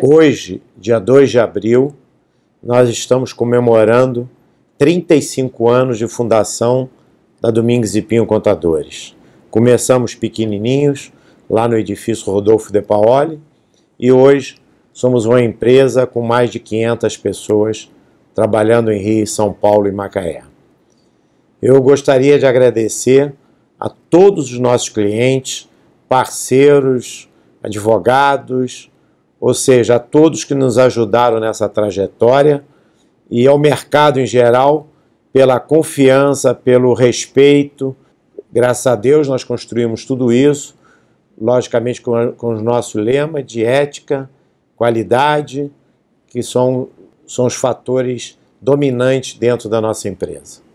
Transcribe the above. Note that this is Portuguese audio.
Hoje, dia 2 de abril, nós estamos comemorando 35 anos de fundação da Domingues e Pinho Contadores. Começamos pequenininhos, lá no edifício Rodolfo De Paoli, e hoje somos uma empresa com mais de 500 pessoas trabalhando em Rio, São Paulo e Macaé. Eu gostaria de agradecer a todos os nossos clientes, parceiros, advogados, ou seja, a todos que nos ajudaram nessa trajetória e ao mercado em geral pela confiança, pelo respeito. Graças a Deus nós construímos tudo isso, logicamente com, com o nosso lema de ética, qualidade, que são, são os fatores dominantes dentro da nossa empresa.